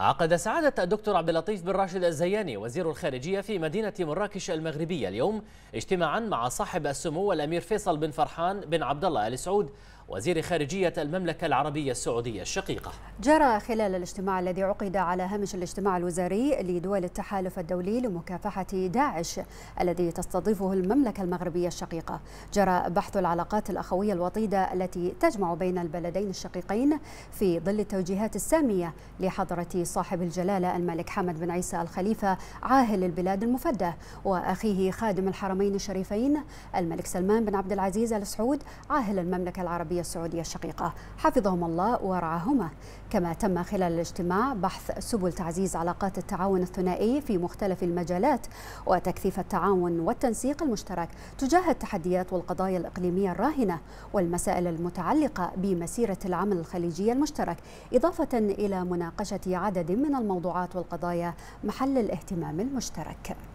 عقد سعادة الدكتور عبد اللطيف بن راشد الزياني وزير الخارجية في مدينة مراكش المغربية اليوم اجتماعا مع صاحب السمو الأمير فيصل بن فرحان بن عبد الله آل سعود وزير خارجية المملكة العربية السعودية الشقيقة جرى خلال الاجتماع الذي عقد على هامش الاجتماع الوزاري لدول التحالف الدولي لمكافحة داعش الذي تستضيفه المملكة المغربية الشقيقة جرى بحث العلاقات الأخوية الوطيدة التي تجمع بين البلدين الشقيقين في ظل التوجيهات السامية لحضرة صاحب الجلالة الملك حمد بن عيسى الخليفة عاهل البلاد المفدى وأخيه خادم الحرمين الشريفين الملك سلمان بن عبد العزيز آل سعود عاهل المملكة العربية العربية السعودية الشقيقة حفظهم الله ورعاهما كما تم خلال الاجتماع بحث سبل تعزيز علاقات التعاون الثنائي في مختلف المجالات وتكثيف التعاون والتنسيق المشترك تجاه التحديات والقضايا الإقليمية الراهنة والمسائل المتعلقة بمسيرة العمل الخليجي المشترك إضافة إلى مناقشة عدد من الموضوعات والقضايا محل الاهتمام المشترك